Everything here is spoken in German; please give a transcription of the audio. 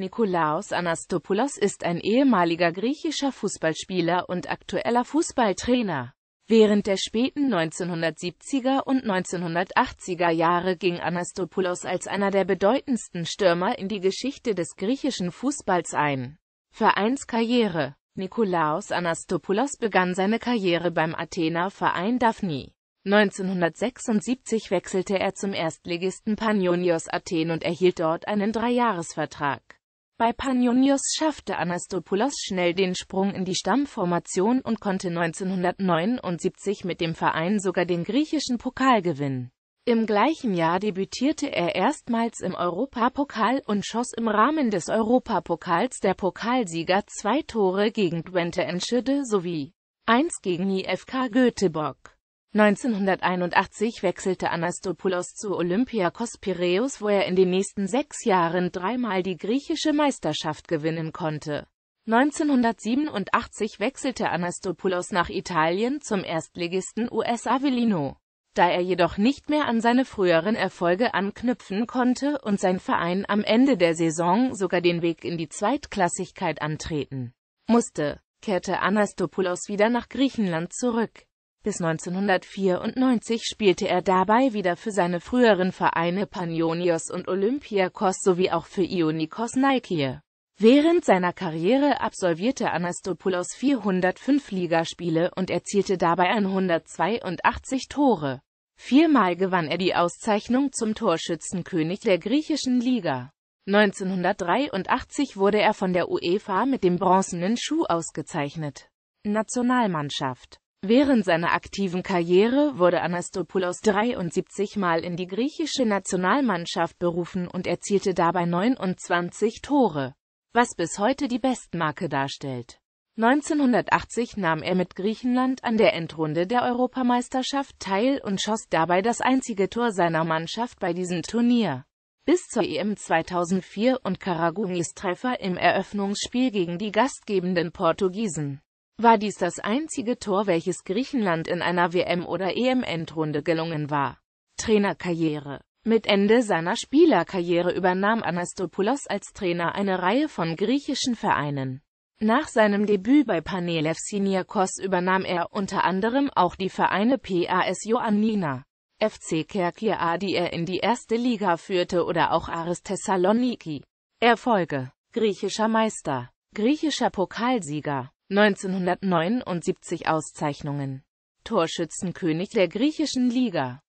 Nikolaos Anastopoulos ist ein ehemaliger griechischer Fußballspieler und aktueller Fußballtrainer. Während der späten 1970er und 1980er Jahre ging Anastopoulos als einer der bedeutendsten Stürmer in die Geschichte des griechischen Fußballs ein. Vereinskarriere Nikolaos Anastopoulos begann seine Karriere beim Athener Verein Daphni. 1976 wechselte er zum Erstligisten Panionios Athen und erhielt dort einen Dreijahresvertrag. Bei Panionios schaffte Anastopoulos schnell den Sprung in die Stammformation und konnte 1979 mit dem Verein sogar den griechischen Pokal gewinnen. Im gleichen Jahr debütierte er erstmals im Europapokal und schoss im Rahmen des Europapokals der Pokalsieger zwei Tore gegen Twente Enschede sowie eins gegen IFK Göteborg. 1981 wechselte Anastopoulos zu Olympiakos Piräus, wo er in den nächsten sechs Jahren dreimal die griechische Meisterschaft gewinnen konnte. 1987 wechselte Anastopoulos nach Italien zum Erstligisten US Avellino. Da er jedoch nicht mehr an seine früheren Erfolge anknüpfen konnte und sein Verein am Ende der Saison sogar den Weg in die Zweitklassigkeit antreten musste, kehrte Anastopoulos wieder nach Griechenland zurück. Bis 1994 spielte er dabei wieder für seine früheren Vereine Panionios und Olympiakos sowie auch für Ionikos Nike. Während seiner Karriere absolvierte Anastopoulos 405 Ligaspiele und erzielte dabei 182 Tore. Viermal gewann er die Auszeichnung zum Torschützenkönig der griechischen Liga. 1983 wurde er von der UEFA mit dem bronzenen Schuh ausgezeichnet. Nationalmannschaft Während seiner aktiven Karriere wurde Anastopoulos 73 Mal in die griechische Nationalmannschaft berufen und erzielte dabei 29 Tore, was bis heute die Bestmarke darstellt. 1980 nahm er mit Griechenland an der Endrunde der Europameisterschaft teil und schoss dabei das einzige Tor seiner Mannschaft bei diesem Turnier. Bis zur EM 2004 und Karagounis Treffer im Eröffnungsspiel gegen die gastgebenden Portugiesen war dies das einzige Tor, welches Griechenland in einer WM- oder EM-Endrunde gelungen war. Trainerkarriere Mit Ende seiner Spielerkarriere übernahm Anastopoulos als Trainer eine Reihe von griechischen Vereinen. Nach seinem Debüt bei Panelevsiniakos übernahm er unter anderem auch die Vereine PAS Ioannina, FC Kerkia, die er in die erste Liga führte oder auch Aris Thessaloniki. Erfolge Griechischer Meister Griechischer Pokalsieger 1979 Auszeichnungen Torschützenkönig der griechischen Liga